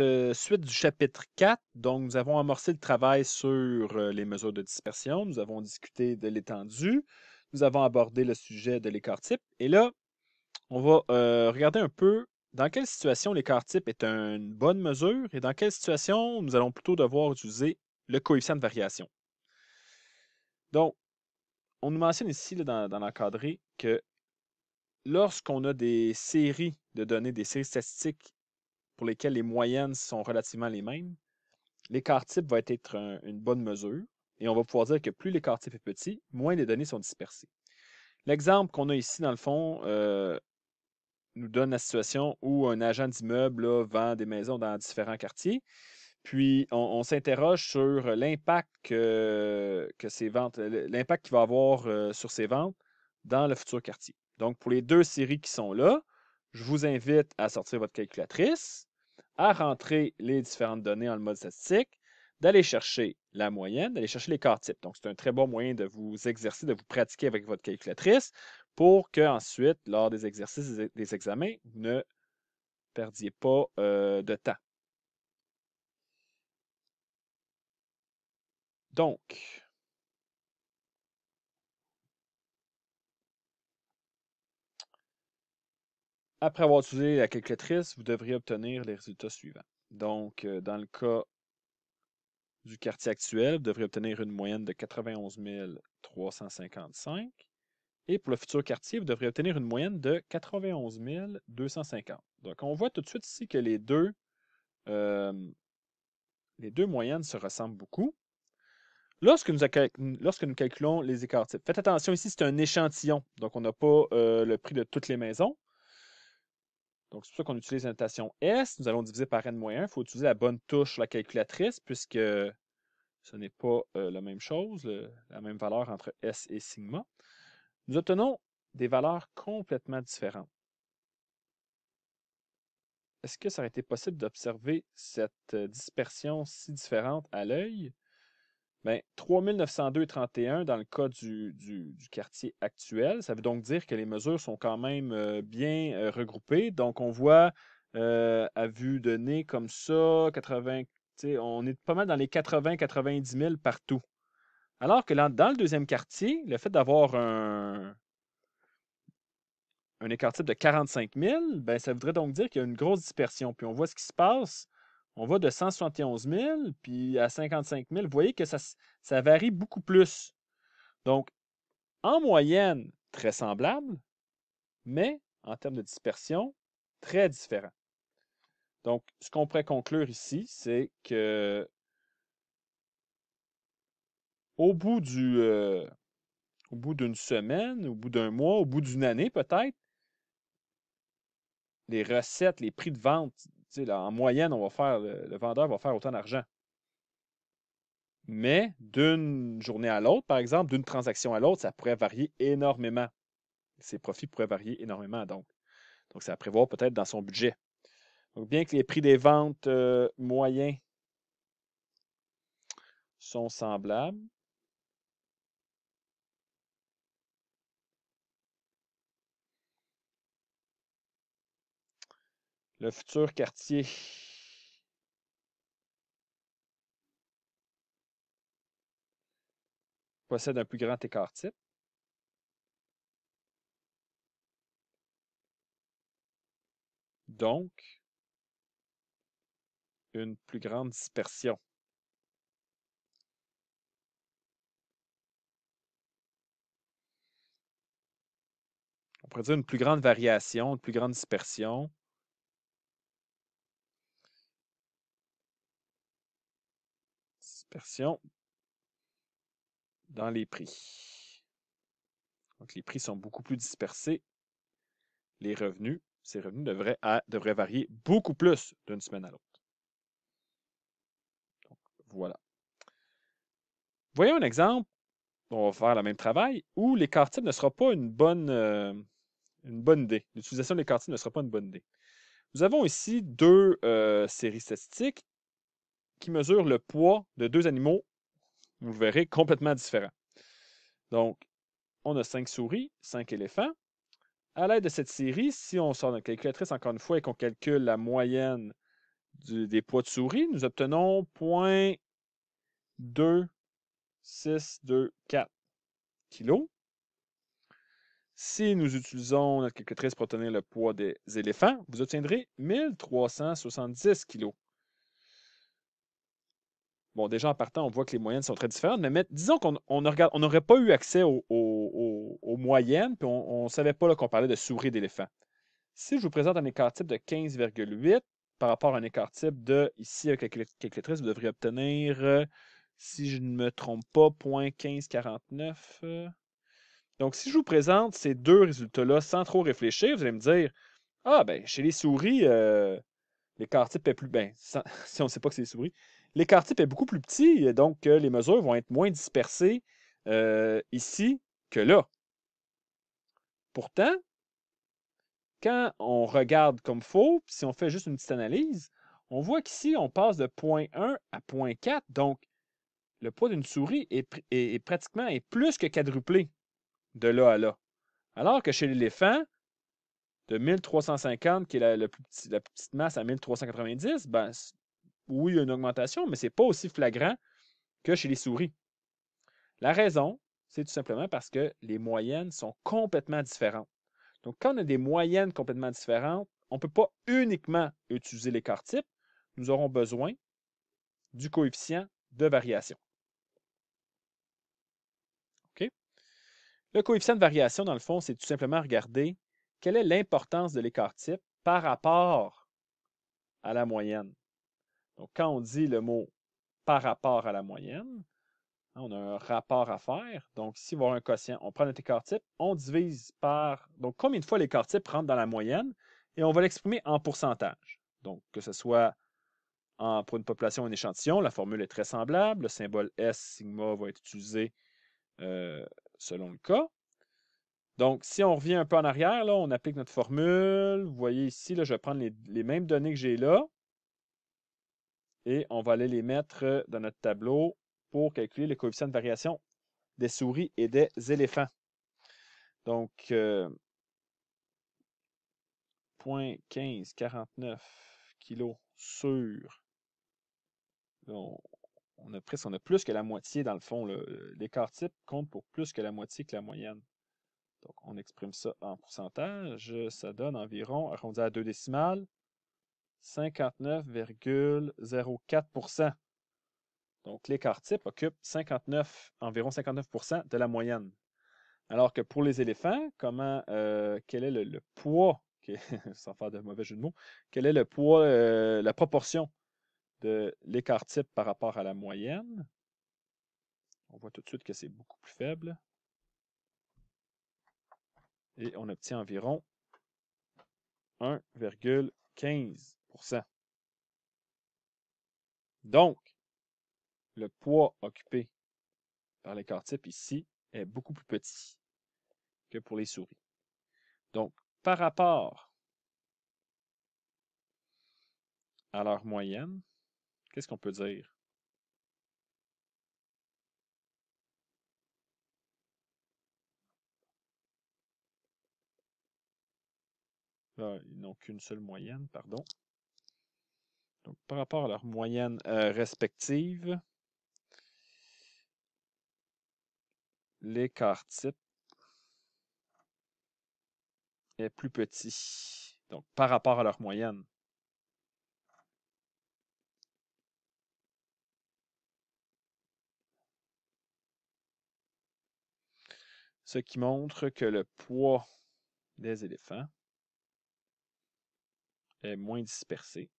Euh, suite, du chapitre 4, donc nous avons amorcé le travail sur euh, les mesures de dispersion, nous avons discuté de l'étendue, nous avons abordé le sujet de l'écart type, et là, on va euh, regarder un peu dans quelle situation l'écart type est une bonne mesure et dans quelle situation nous allons plutôt devoir utiliser le coefficient de variation. Donc, on nous mentionne ici dans, dans l'encadré que lorsqu'on a des séries de données, des séries statistiques pour lesquelles les moyennes sont relativement les mêmes, l'écart type va être une bonne mesure et on va pouvoir dire que plus l'écart type est petit, moins les données sont dispersées. L'exemple qu'on a ici, dans le fond, euh, nous donne la situation où un agent d'immeuble vend des maisons dans différents quartiers. Puis on, s'interroge sur l'impact que, ces ventes, l'impact qu'il va avoir euh, sur ces ventes dans le futur quartier. Donc, pour les deux séries qui sont là, je vous invite à sortir votre calculatrice à rentrer les différentes données en le mode statistique, d'aller chercher la moyenne, d'aller chercher les type. Donc, c'est un très bon moyen de vous exercer, de vous pratiquer avec votre calculatrice pour que ensuite, lors des exercices des examens, vous ne perdiez pas euh, de temps. Donc, Après avoir utilisé la calculatrice, vous devriez obtenir les résultats suivants. Donc, euh, dans le cas du quartier actuel, vous devriez obtenir une moyenne de 91 355. Et pour le futur quartier, vous devriez obtenir une moyenne de 91 250. Donc, on voit tout de suite ici que les deux, euh, moyennes se ressemblent beaucoup. Lorsque nous, calculons les écarts types, faites attention ici, c'est un échantillon. Donc, on n'a pas euh, le prix de toutes les maisons. Donc, c'est pour ça qu'on utilise la notation S. Nous allons diviser par n Il faut utiliser la bonne touche la calculatrice, puisque ce n'est pas euh, la même chose, la même valeur entre S et sigma. Nous obtenons des valeurs complètement différentes. Est-ce que ça aurait été possible d'observer cette euh, dispersion si différente à l'œil? Bien, 3902,31 dans le cas du, quartier actuel, ça veut donc dire que les mesures sont quand même euh, bien euh, regroupées. Donc, on voit euh, à vue de nez comme ça, 80, on est pas mal dans les 80-90 000 partout. Alors que dans le deuxième quartier, le fait d'avoir un, un écart type de 45 000, ben, ça voudrait donc dire qu'il y a une grosse dispersion. Puis on voit ce qui se passe on va de 171 000 puis à 55 000. Vous voyez que ça, ça varie beaucoup plus. Donc, en moyenne, très semblable, mais en termes de dispersion, très différent. Donc, ce qu'on pourrait conclure ici, c'est que au bout du, euh, au bout d'une semaine, au bout d'un mois, au bout d'une année peut-être, les recettes, les prix de vente en moyenne, on va faire, le, vendeur va faire autant d'argent. Mais d'une journée à l'autre, par exemple, d'une transaction à l'autre, ça pourrait varier énormément. Ses profits pourraient varier énormément, donc. Donc, c'est à prévoir peut-être dans son budget. Donc, bien que les prix des ventes euh, moyens sont semblables, Le futur quartier. possède un plus grand écart type. Donc, une plus grande dispersion. On pourrait une plus grande variation, une plus grande dispersion. dispersion dans les prix. Donc, les prix sont beaucoup plus dispersés. Les revenus, ces revenus devraient, varier beaucoup plus d'une semaine à l'autre. Voilà. Voyons un exemple, on va faire le même travail, où l'écart type ne sera pas une bonne, euh, une bonne idée. L'utilisation de l'écart type ne sera pas une bonne idée. Nous avons ici deux euh, séries statistiques qui mesure le poids de deux animaux, vous le verrez, complètement différent. Donc, on a cinq souris, cinq éléphants. À l'aide de cette série, si on sort notre calculatrice encore une fois et qu'on calcule la moyenne des poids de souris, nous obtenons 0.2624 kg. Si nous utilisons notre calculatrice pour obtenir le poids des éléphants, vous obtiendrez 1370 kg. Bon, déjà en partant, on voit que les moyennes sont très différentes, mais, disons qu'on n'aurait on, pas eu accès aux, aux, moyennes, puis on ne savait pas qu'on parlait de souris d'éléphant. Si je vous présente un écart type de 15,8 par rapport à un écart type de, ici, avec calculatrice, vous devriez obtenir, euh, si je ne me trompe pas, 0.1549. Donc, si je vous présente ces deux résultats-là sans trop réfléchir, vous allez me dire, ah, ben, chez les souris, euh, l'écart type est plus. bien, si on ne sait pas que c'est les souris, L'écart type est beaucoup plus petit, donc euh, les mesures vont être moins dispersées euh, ici que là. Pourtant, quand on regarde comme faux, si on fait juste une petite analyse, on voit qu'ici, on passe de point 1 à point donc le poids d'une souris est, pratiquement plus que quadruplé de là à là. Alors que chez l'éléphant, de 1350, qui est la, plus la, petite masse, à 1390, ben, oui, il y a une augmentation, mais ce n'est pas aussi flagrant que chez les souris. La raison, c'est tout simplement parce que les moyennes sont complètement différentes. Donc, quand on a des moyennes complètement différentes, on ne peut pas uniquement utiliser l'écart type, nous aurons besoin du coefficient de variation. ok Le coefficient de variation, dans le fond, c'est tout simplement regarder quelle est l'importance de l'écart type par rapport à la moyenne. Donc, quand on dit le mot par rapport à la moyenne, hein, on a un rapport à faire. Donc, si va avoir un quotient, on prend notre écart type, on divise par. Donc, combien de fois l'écart type rentre dans la moyenne et on va l'exprimer en pourcentage. Donc, que ce soit pour une population ou un échantillon, la formule est très semblable. Le symbole S, sigma, va être utilisé euh, selon le cas. Donc, si on revient un peu en arrière, là, on applique notre formule. Vous voyez ici, là, je vais prendre les mêmes données que j'ai là. Et on va aller les mettre euh, dans notre tableau pour calculer les coefficients de variation des souris et des éléphants. Donc, 0.1549 euh, kg sur... On, on, a presque, plus que la moitié dans le fond. L'écart type compte pour plus que la moitié que la moyenne. Donc, on exprime ça en pourcentage. Ça donne environ, arrondi à deux décimales, 59,04 Donc, l'écart type occupe environ 59 de la moyenne. Alors que pour les éléphants, comment, euh, quel est le, poids, sans faire de mauvais jeu de mots, quel est le poids, euh, la proportion de l'écart type par rapport à la moyenne? On voit tout de suite que c'est beaucoup plus faible. Et on obtient environ 1,15. Donc, le poids occupé par les type ici est beaucoup plus petit que pour les souris. Donc, par rapport à leur moyenne, qu'est-ce qu'on peut dire? Bah, ils n'ont qu'une seule moyenne, pardon par rapport à leur moyenne euh, respective, l'écart type est plus petit. Donc, par rapport à leur moyenne. Ce qui montre que le poids des éléphants est moins dispersé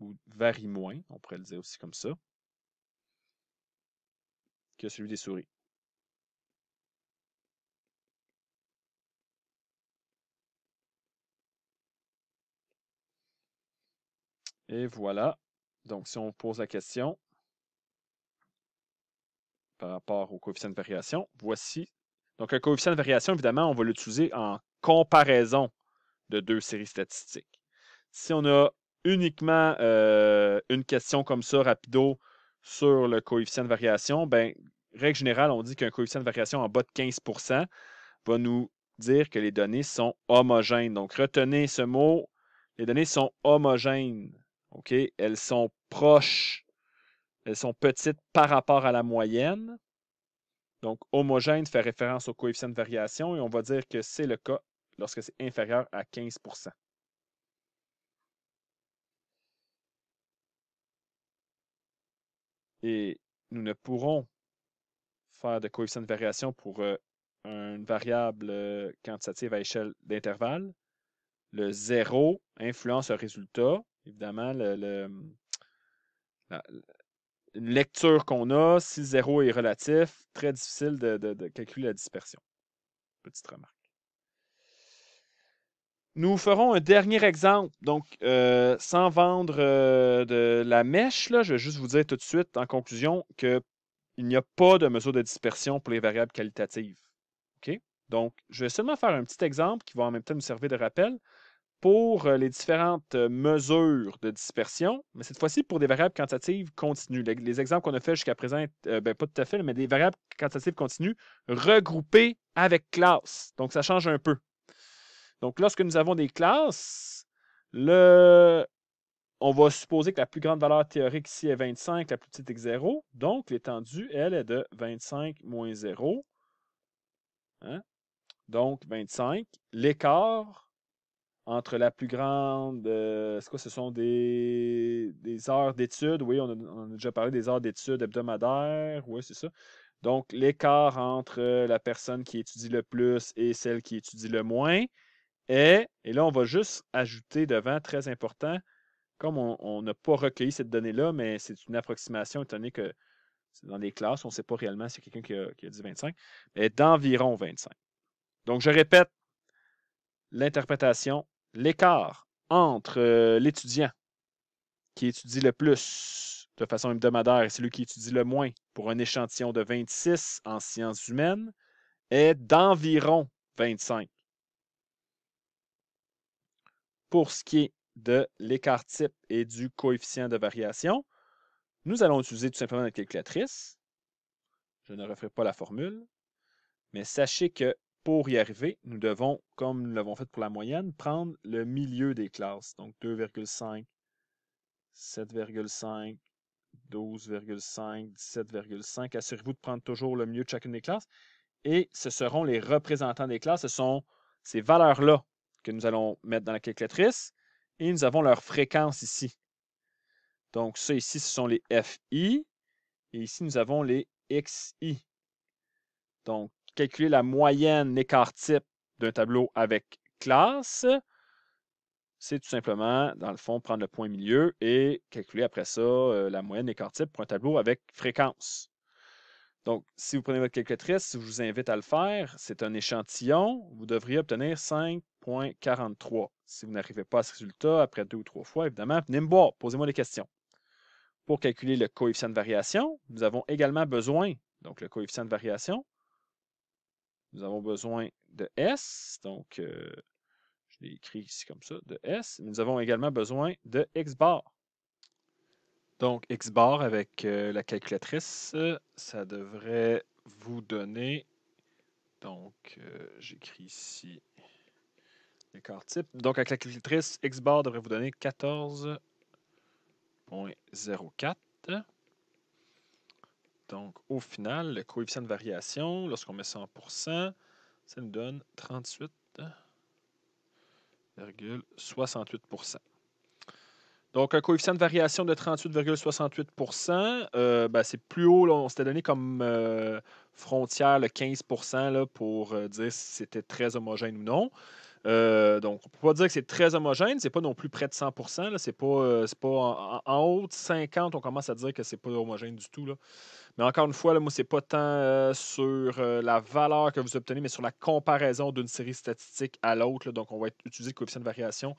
ou varie moins, on pourrait le dire aussi comme ça, que celui des souris. Et voilà. Donc, si on pose la question par rapport au coefficient de variation, voici. Donc, un coefficient de variation, évidemment, on va l'utiliser en comparaison de deux séries statistiques. Si on a uniquement euh, une question comme ça, rapido, sur le coefficient de variation, ben, règle générale, on dit qu'un coefficient de variation en bas de 15 va nous dire que les données sont homogènes. Donc, retenez ce mot. Les données sont homogènes. OK? Elles sont proches. Elles sont petites par rapport à la moyenne. Donc, homogène fait référence au coefficient de variation et on va dire que c'est le cas lorsque c'est inférieur à 15 Et nous ne pourrons faire de coefficient de variation pour euh, une variable euh, quantitative à échelle d'intervalle. Le zéro influence le résultat. Évidemment, une lecture qu'on a, si zéro est relatif, très difficile de calculer la dispersion. Petite remarque. Nous ferons un dernier exemple, donc euh, sans vendre euh, de la mèche, là, je vais juste vous dire tout de suite en conclusion qu'il n'y a pas de mesure de dispersion pour les variables qualitatives. Ok Donc, je vais seulement faire un petit exemple qui va en même temps nous servir de rappel pour euh, les différentes mesures de dispersion, mais cette fois-ci pour des variables quantitatives continues. Les, exemples qu'on a fait jusqu'à présent, ben, pas tout à fait, mais des variables quantitatives continues regroupées avec classe. Donc, ça change un peu. Donc, lorsque nous avons des classes, le... on va supposer que la plus grande valeur théorique ici est 25, la plus petite est 0. Donc, l'étendue, elle, est de 25 moins 0. Hein? Donc, 25. L'écart entre la plus grande... Euh, Est-ce que Ce sont des, des heures d'études. Oui, on a, on a déjà parlé des heures d'études hebdomadaires. Oui, c'est ça. Donc, l'écart entre la personne qui étudie le plus et celle qui étudie le moins, et là on va juste ajouter devant, très important, comme on n'a pas recueilli cette donnée-là, mais c'est une approximation étant donné que c'est dans les classes, on ne sait pas réellement si quelqu'un qui a, qui a dit 25, mais d'environ 25. Donc je répète l'interprétation, l'écart entre euh, l'étudiant qui étudie le plus de façon hebdomadaire et celui qui étudie le moins pour un échantillon de 26 en sciences humaines est d'environ 25 pour ce qui est de l'écart type et du coefficient de variation, nous allons utiliser tout simplement notre calculatrice. Je ne referai pas la formule, mais sachez que pour y arriver, nous devons, comme nous l'avons fait pour la moyenne, prendre le milieu des classes. Donc 2,5, 7,5, 12,5, 17,5. Assurez-vous de prendre toujours le milieu de chacune des classes. Et ce seront les représentants des classes. Ce sont ces valeurs-là que nous allons mettre dans la calculatrice. Et nous avons leur fréquence ici. Donc, ça ici, ce sont les FI. Et ici, nous avons les XI. Donc, calculer la moyenne écart type d'un tableau avec classe, c'est tout simplement, dans le fond, prendre le point milieu et calculer après ça euh, la moyenne écart type pour un tableau avec fréquence. Donc, si vous prenez votre calculatrice, je vous invite à le faire. C'est un échantillon. Vous devriez obtenir 5 43. Si vous n'arrivez pas à ce résultat après deux ou trois fois, évidemment, venez me posez-moi des questions. Pour calculer le coefficient de variation, nous avons également besoin, donc le coefficient de variation, nous avons besoin de S, donc euh, je l'ai écrit ici comme ça, de S, mais nous avons également besoin de X bar. Donc X bar avec euh, la calculatrice, ça devrait vous donner, donc euh, j'écris ici donc, avec la calculatrice, X bar devrait vous donner 14.04. Donc, au final, le coefficient de variation, lorsqu'on met 100 ça nous donne 38,68 donc, un coefficient de variation de 38,68 euh, ben, c'est plus haut. on s'était donné comme euh, frontière le 15 là, pour euh, dire si c'était très homogène ou non. Euh, donc, on ne peut pas dire que c'est très homogène. C'est pas non plus près de 100 C'est pas, euh, pas en, haute, haut 50, on commence à dire que c'est pas homogène du tout. Mais encore une fois, là, moi, c'est pas tant euh, sur la valeur que vous obtenez, mais sur la comparaison d'une série statistique à l'autre. Donc, on va utiliser le coefficient de variation,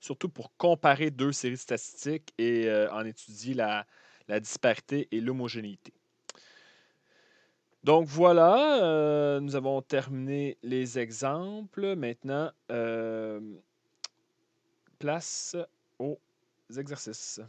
surtout pour comparer deux séries statistiques et en étudier la, la disparité et l'homogénéité. Donc voilà, euh, nous avons terminé les exemples. Maintenant, euh, place aux exercices.